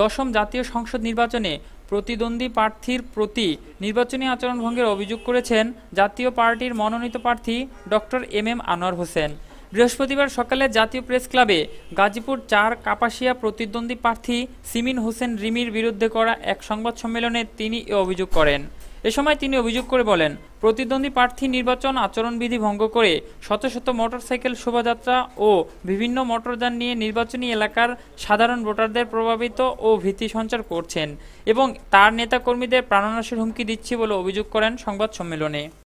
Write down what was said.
দশম জাতীয় সংসদ নির্বাচনে প্রতিদ্বন্দ্বী প্রার্থীর প্রতি নির্বাচনী আচরণ ভঙ্গের অভিযোগ করেছেন জাতীয় পার্টির মনোনীত প্রার্থী doctor M M Anwar Hossain বৃহস্পতিবার সকালে জাতীয় প্রেস ক্লাবে গাজীপুর চার কাপাসিয়া প্রতিদ্বন্দ্বী প্রার্থী সিমিন হোসেন রিমির বিরুদ্ধে করা এক সংবাদ সম্মেলনে তিনি এ অভিযোগ করেন এ সময় তিনি অভিযোগ করে বলেন প্রতিদ্বন্দ্বী প্রার্থী নির্বাচন আচরণবিধি ভঙ্গ করে শত শত মোটরসাইকেল শোভাযাত্রা ও বিভিন্ন মোটরযান নিয়ে নির্বাচনী এলাকার সাধারণ ভোটারদের প্রভাবিত ও ভীতি সঞ্চার করছেন এবং তার নেতাকর্মীদের প্রাণনাশের হুমকি দিচ্ছে বলে অভিযোগ করেন সংবাদ সম্মেলনে